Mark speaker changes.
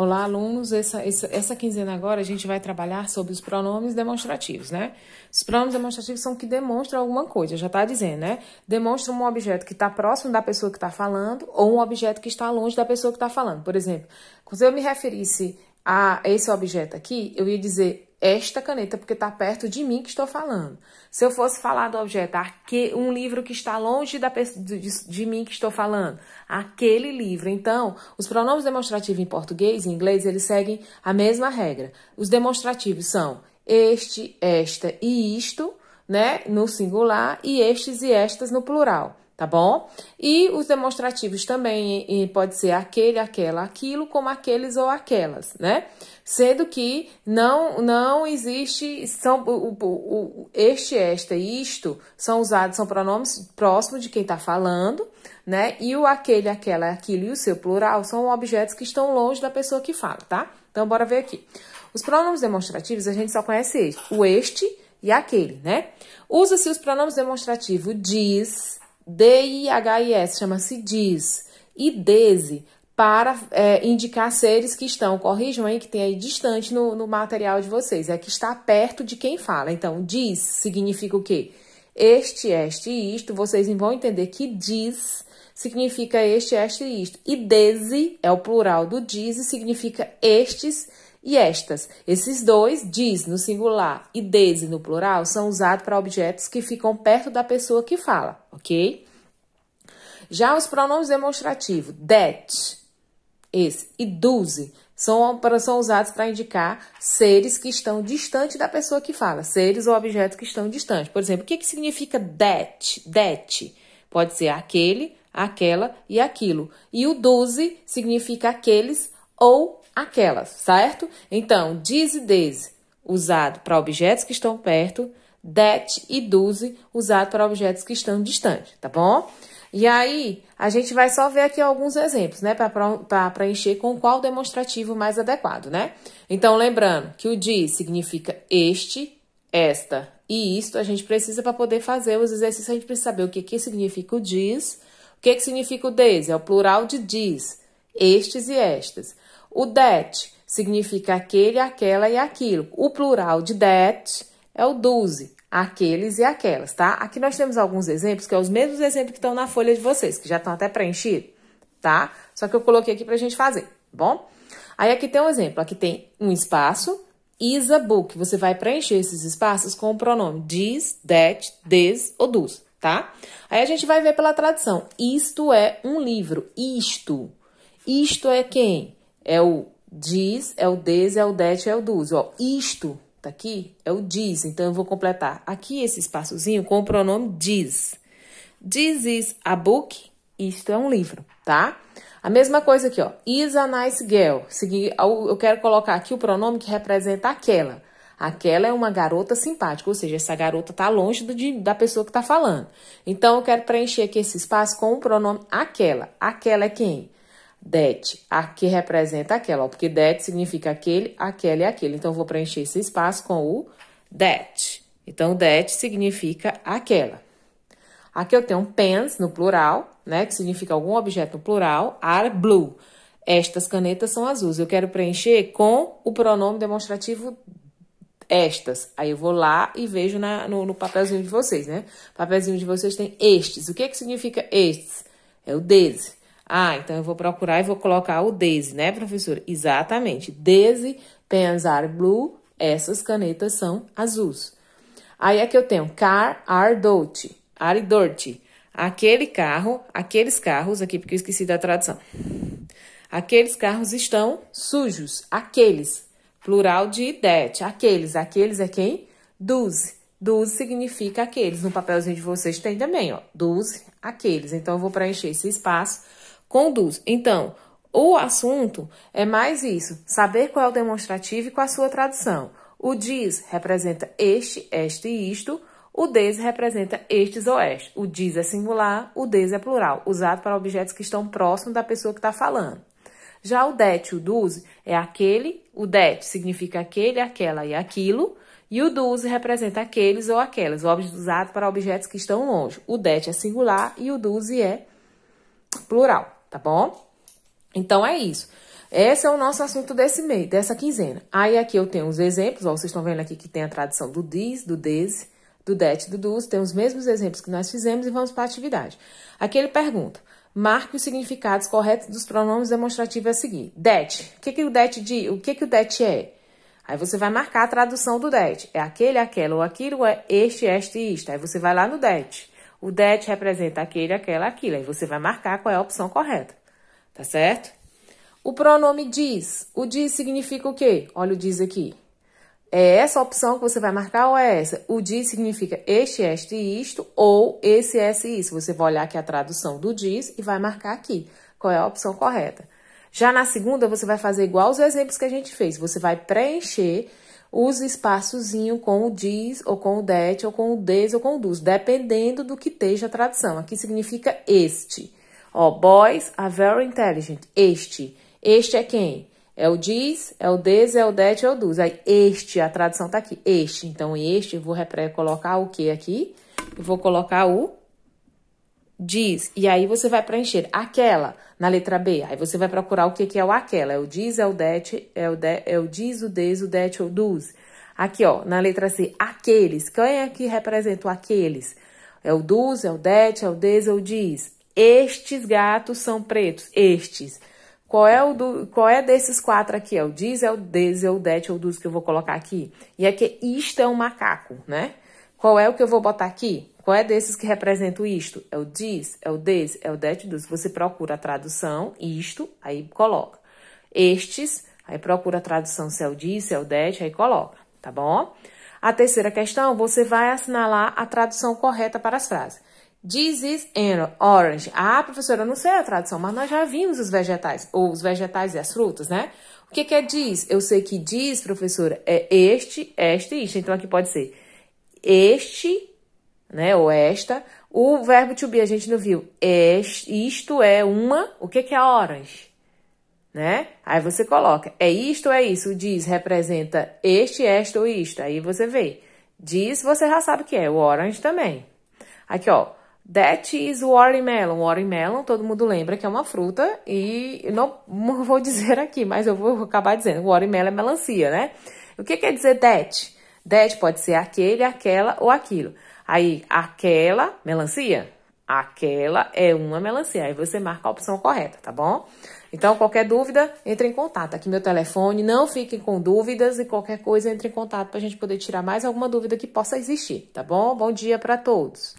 Speaker 1: Olá, alunos. Essa, essa, essa, quinzena agora a gente vai trabalhar sobre os pronomes demonstrativos, né? Os pronomes demonstrativos são que demonstram alguma coisa, já tá dizendo, né? Demonstram um objeto que está próximo da pessoa que está falando ou um objeto que está longe da pessoa que está falando. Por exemplo, se eu me referisse a esse objeto aqui, eu ia dizer esta caneta, porque está perto de mim que estou falando. Se eu fosse falar do objeto, aquele um livro que está longe da, de, de, de mim que estou falando, aquele livro. Então, os pronomes demonstrativos em português e inglês, eles seguem a mesma regra. Os demonstrativos são este, esta e isto, né, no singular, e estes e estas no plural tá bom? E os demonstrativos também pode ser aquele, aquela, aquilo, como aqueles ou aquelas, né? Sendo que não não existe são o, o, este, esta e isto são usados são pronomes próximos de quem está falando, né? E o aquele, aquela, aquilo e o seu plural são objetos que estão longe da pessoa que fala, tá? Então bora ver aqui. Os pronomes demonstrativos a gente só conhece este, o este e aquele, né? Usa-se os pronomes demonstrativos diz, D-H-I-S s chama-se diz, e DESE, para é, indicar seres que estão, corrijam aí, que tem aí distante no, no material de vocês, é que está perto de quem fala. Então, diz significa o quê? Este, este e isto, vocês vão entender que diz significa este, este e isto. E dese é o plural do diz e significa estes e estas. Esses dois, diz no singular e des no plural, são usados para objetos que ficam perto da pessoa que fala, ok? Já os pronomes demonstrativos, that, esse, e doze, são, são usados para indicar seres que estão distante da pessoa que fala, seres ou objetos que estão distantes. Por exemplo, o que, que significa that? That pode ser aquele, aquela e aquilo. E o doze significa aqueles ou aquelas, certo? Então, diz e des usado para objetos que estão perto, that e doze, usado para objetos que estão distantes, tá bom? E aí, a gente vai só ver aqui alguns exemplos, né? Para preencher com qual demonstrativo mais adequado, né? Então, lembrando que o diz significa este, esta e isto, a gente precisa para poder fazer os exercícios, a gente precisa saber o que, que significa o diz, o que, que significa o des, é o plural de diz, estes e estas. O det significa aquele, aquela e aquilo. O plural de det é o doze, aqueles e aquelas, tá? Aqui nós temos alguns exemplos, que são é os mesmos exemplos que estão na folha de vocês, que já estão até preenchidos, tá? Só que eu coloquei aqui pra gente fazer, tá bom? Aí aqui tem um exemplo, aqui tem um espaço, is a book. Você vai preencher esses espaços com o pronome diz, that, des ou dos, tá? Aí a gente vai ver pela tradução. Isto é um livro. Isto. Isto é quem? É o diz, é o des, é o det, é o dus. Ó, isto tá aqui é o diz. Então eu vou completar aqui esse espaçozinho com o pronome diz. This is a book. Isto é um livro, tá? A mesma coisa aqui, ó. Is a nice girl. Seguir, eu quero colocar aqui o pronome que representa aquela. Aquela é uma garota simpática, ou seja, essa garota tá longe do, de, da pessoa que tá falando. Então eu quero preencher aqui esse espaço com o pronome aquela. Aquela é quem? det, a que representa aquela, ó, porque det significa aquele, aquela e aquele. Então, eu vou preencher esse espaço com o that. Então, that significa aquela. Aqui eu tenho pens no plural, né, que significa algum objeto no plural, are blue. Estas canetas são azuis. Eu quero preencher com o pronome demonstrativo estas. Aí eu vou lá e vejo na, no, no, papelzinho de vocês, né? O papelzinho de vocês tem estes. O que, que significa estes? É o these. Ah, então eu vou procurar e vou colocar o Daisy, né, professor? Exatamente. Daisy pens are blue. Essas canetas são azuis. Aí aqui eu tenho car are dirty. Are dirty. Aquele carro, aqueles carros aqui, porque eu esqueci da tradução. Aqueles carros estão sujos. Aqueles. Plural de that. Aqueles. Aqueles é quem? Doze. Doze significa aqueles. No papelzinho de vocês tem também, ó. Doze, aqueles. Então, eu vou preencher esse espaço conduz. Então, o assunto é mais isso: saber qual é o demonstrativo e qual a sua tradução. O diz representa este, este e isto. O des representa estes ou estes. O diz é singular, o des é plural, usado para objetos que estão próximos da pessoa que está falando. Já o det e o dus é aquele, o det significa aquele, aquela e aquilo, e o dus representa aqueles ou aquelas, usado para objetos que estão longe. O det é singular e o dus é plural tá bom? Então é isso. Esse é o nosso assunto desse mês, dessa quinzena. Aí aqui eu tenho os exemplos, ó, vocês estão vendo aqui que tem a tradição do diz do DESE, do DET, do DUS, tem os mesmos exemplos que nós fizemos e vamos para a atividade. Aqui ele pergunta, marque os significados corretos dos pronomes demonstrativos a seguir. DET, o que, que o DET de, o que, que o DET é? Aí você vai marcar a tradução do DET. É aquele, aquela ou aquilo, é este, este e isto. Aí você vai lá no DET. O that representa aquele, aquela, aquilo. Aí você vai marcar qual é a opção correta, tá certo? O pronome diz. O diz significa o quê? Olha o diz aqui. É essa opção que você vai marcar ou é essa? O diz significa este, este e isto, ou esse, esse e isso. Você vai olhar aqui a tradução do diz e vai marcar aqui qual é a opção correta. Já na segunda, você vai fazer igual os exemplos que a gente fez. Você vai preencher usa espaçozinho com o diz, ou com o det, ou com o des, ou com o dus, dependendo do que esteja a tradução. Aqui significa este. Ó, boys are very intelligent. Este. Este é quem? É o diz, é o des, é o det, é o dus. Aí, este, a tradução tá aqui. Este. Então, este, vou colocar o que aqui? Eu vou colocar o diz, e aí você vai preencher aquela na letra B. Aí você vai procurar o que, que é o aquela. É o diz, é o det, é o, de, é o diz, o des, o det ou dos. Aqui, ó, na letra C, aqueles. Quem é que representa o aqueles? É o dos, é o det, é o des, é o diz. Estes gatos são pretos. Estes. Qual é o do, qual é desses quatro aqui? É o diz, é o des, é o det, é o dos que eu vou colocar aqui. E aqui isto é um macaco, né? Qual é o que eu vou botar aqui? Qual é desses que representa isto? É o diz, é o des, é o that, dos. Você procura a tradução, isto, aí coloca. Estes, aí procura a tradução se é o diz, se é o det, aí coloca, tá bom? A terceira questão, você vai assinalar a tradução correta para as frases. This is orange. Ah, professora, eu não sei a tradução, mas nós já vimos os vegetais, ou os vegetais e as frutas, né? O que, que é diz? Eu sei que diz, professora, é este, este e isto. Então aqui pode ser este, né? Ou esta. O verbo to be a gente não viu. Isto é uma. O que, é horas? Né? Aí você coloca. É isto é isso? O diz representa este, esta ou isto. Aí você vê. Diz, você já sabe o que é. O orange também. Aqui, ó. That is watermelon. Watermelon, todo mundo lembra que é uma fruta e não vou dizer aqui, mas eu vou acabar dizendo. Watermelon é melancia, né? O que quer dizer that? That pode ser aquele, aquela ou aquilo. Aí, aquela melancia, aquela é uma melancia. Aí você marca a opção correta, tá bom? Então, qualquer dúvida, entre em contato. Aqui meu telefone, não fiquem com dúvidas e qualquer coisa, entre em contato para a gente poder tirar mais alguma dúvida que possa existir, tá bom? Bom dia para todos.